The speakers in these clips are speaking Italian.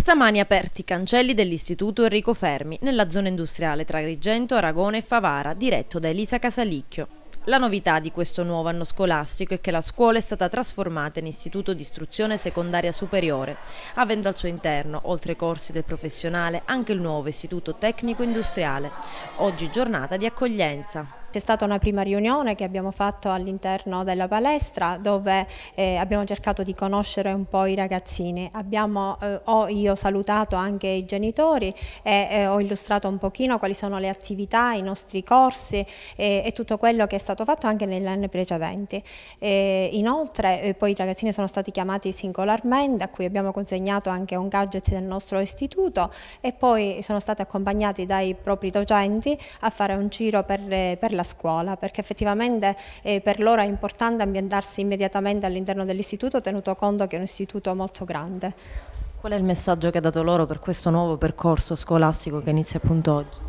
Stamani aperti i cancelli dell'Istituto Enrico Fermi nella zona industriale tra Grigento, Aragone e Favara, diretto da Elisa Casalicchio. La novità di questo nuovo anno scolastico è che la scuola è stata trasformata in istituto di istruzione secondaria superiore, avendo al suo interno, oltre ai corsi del professionale, anche il nuovo istituto tecnico industriale, oggi giornata di accoglienza. C'è stata una prima riunione che abbiamo fatto all'interno della palestra dove eh, abbiamo cercato di conoscere un po' i ragazzini. Abbiamo, eh, ho io salutato anche i genitori e eh, ho illustrato un pochino quali sono le attività, i nostri corsi e tutto quello che è stato fatto anche negli anni precedenti. inoltre eh, poi i ragazzini sono stati chiamati singolarmente a cui abbiamo consegnato anche un gadget del nostro istituto e poi sono stati accompagnati dai propri docenti a fare un giro per, eh, per la della scuola, perché effettivamente eh, per loro è importante ambientarsi immediatamente all'interno dell'istituto, tenuto conto che è un istituto molto grande. Qual è il messaggio che ha dato loro per questo nuovo percorso scolastico che inizia appunto oggi?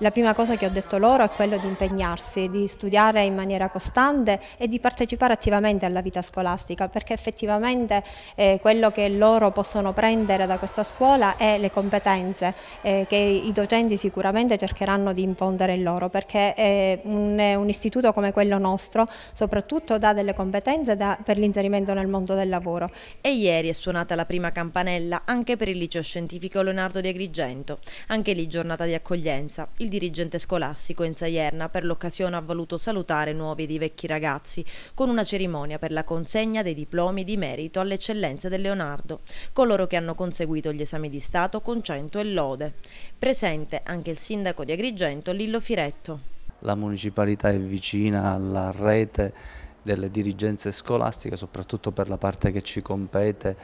La prima cosa che ho detto loro è quello di impegnarsi, di studiare in maniera costante e di partecipare attivamente alla vita scolastica, perché effettivamente eh, quello che loro possono prendere da questa scuola è le competenze eh, che i docenti sicuramente cercheranno di impondere loro, perché eh, un, un, istituto come quello nostro soprattutto dà delle competenze da, per l'inserimento nel mondo del lavoro. E ieri è suonata la prima campanella anche per il liceo scientifico Leonardo di Agrigento, anche lì giornata di accoglienza. Il il dirigente scolastico in Saierna per l'occasione ha voluto salutare nuovi ed i vecchi ragazzi con una cerimonia per la consegna dei diplomi di merito alle eccellenze del Leonardo, coloro che hanno conseguito gli esami di Stato con cento e lode. Presente anche il sindaco di Agrigento Lillo Firetto. La municipalità è vicina alla rete delle dirigenze scolastiche, soprattutto per la parte che ci compete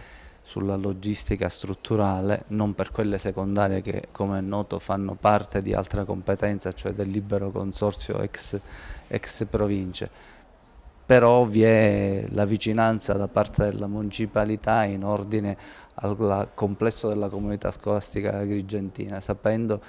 sulla logistica strutturale, non per quelle secondarie che come è noto fanno parte di altra competenza, cioè del libero consorzio ex, ex province. Però vi è la vicinanza da parte della municipalità in ordine al complesso della comunità scolastica agrigentina, sapendo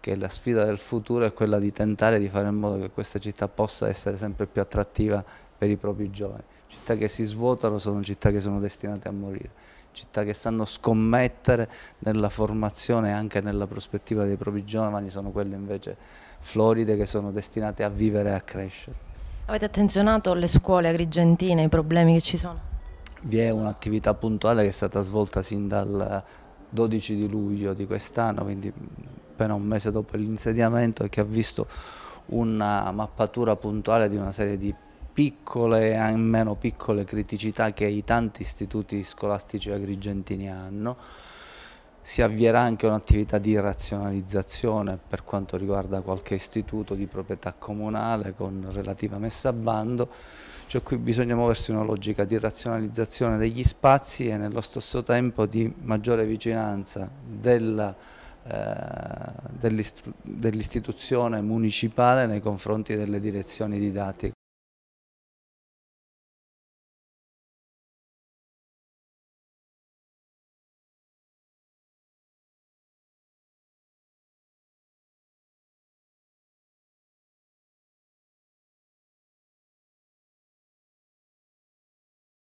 che la sfida del futuro è quella di tentare di fare in modo che questa città possa essere sempre più attrattiva per i propri giovani. Città che si svuotano sono città che sono destinate a morire città che sanno scommettere nella formazione e anche nella prospettiva dei propri giovani sono quelle invece floride che sono destinate a vivere e a crescere. Avete attenzionato le scuole agrigentine, i problemi che ci sono? Vi è un'attività puntuale che è stata svolta sin dal 12 di luglio di quest'anno, quindi appena un mese dopo l'insediamento e che ha visto una mappatura puntuale di una serie di piccole e eh, meno piccole criticità che i tanti istituti scolastici agrigentini hanno. Si avvierà anche un'attività di razionalizzazione per quanto riguarda qualche istituto di proprietà comunale con relativa messa a bando, cioè qui bisogna muoversi in una logica di razionalizzazione degli spazi e nello stesso tempo di maggiore vicinanza della eh, dell'istituzione municipale nei confronti delle direzioni didattiche